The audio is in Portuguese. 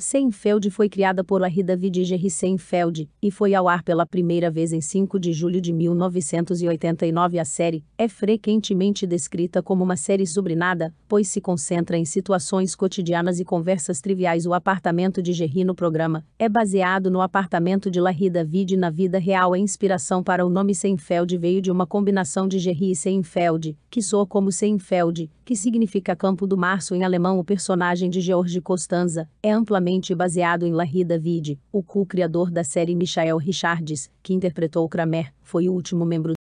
Seinfeld foi criada por Larry David e Jerry Seinfeld e foi ao ar pela primeira vez em 5 de julho de 1989. A série é frequentemente descrita como uma série sobre nada, pois se concentra em situações cotidianas e conversas triviais. O apartamento de Jerry no programa é baseado no apartamento de Larry David na vida real. A inspiração para o nome Seinfeld veio de uma combinação de Jerry e Seinfeld, que soa como Seinfeld, que significa Campo do Março em alemão. O personagem de George Costanza é amplamente baseado em Larry David, o co-criador da série Michael Richards, que interpretou Kramer, foi o último membro